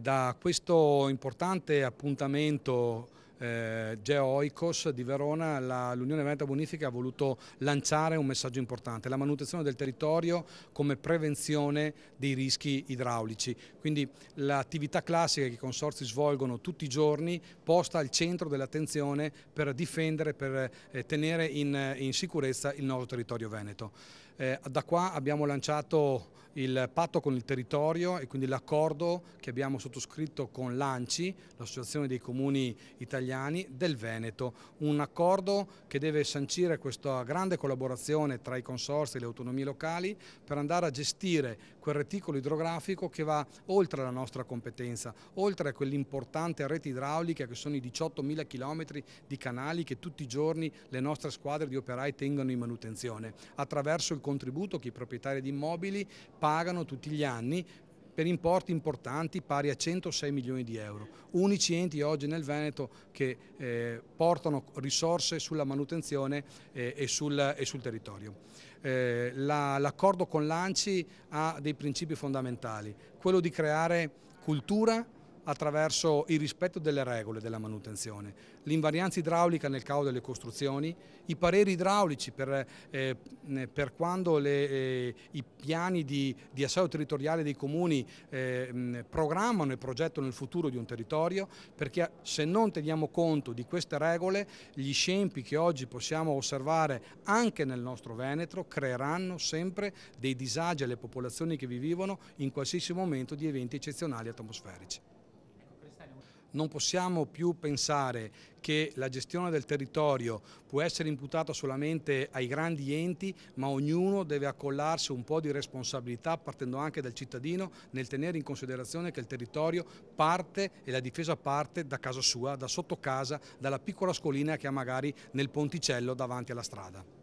Da questo importante appuntamento eh, Geoicos di Verona l'Unione Veneta Bonifica ha voluto lanciare un messaggio importante, la manutenzione del territorio come prevenzione dei rischi idraulici. Quindi l'attività classica che i consorzi svolgono tutti i giorni posta al centro dell'attenzione per difendere, per eh, tenere in, in, sicurezza il nostro territorio veneto. Eh, da qua abbiamo lanciato il patto con il territorio e quindi l'accordo che abbiamo sottoscritto con l'ANCI, l'Associazione dei Comuni Italiani italiani del Veneto, un accordo che deve sancire questa grande collaborazione tra i consorsi e le autonomie locali per andare a gestire quel reticolo idrografico che va oltre la nostra competenza, oltre a quell'importante rete idraulica che sono i 18.000 km di canali che tutti i giorni le nostre squadre di operai tengono in manutenzione, attraverso il contributo che i proprietari di immobili pagano tutti gli anni per importi importanti pari a 106 milioni di euro. Unici enti oggi nel Veneto che eh, portano risorse sulla manutenzione eh, e, sul, e, sul, territorio. Eh, L'accordo la, con l'Anci ha dei principi fondamentali, quello di creare cultura attraverso il rispetto delle regole della manutenzione, l'invarianza idraulica nel caso delle costruzioni, i pareri idraulici per, eh, eh, per quando le, eh, i piani di, di, assedio territoriale dei comuni eh, programmano e progettano il futuro di un territorio, perché se non teniamo conto di queste regole, gli scempi che oggi possiamo osservare anche nel nostro Veneto creeranno sempre dei disagi alle popolazioni che vi vivono in qualsiasi momento di eventi eccezionali atmosferici non possiamo più pensare che la gestione del territorio può essere imputata solamente ai grandi enti, ma ognuno deve accollarsi un po' di responsabilità partendo anche dal cittadino nel tenere in considerazione che il territorio parte e la difesa parte da casa sua, da sotto casa, dalla piccola scolina che ha magari nel ponticello davanti alla strada.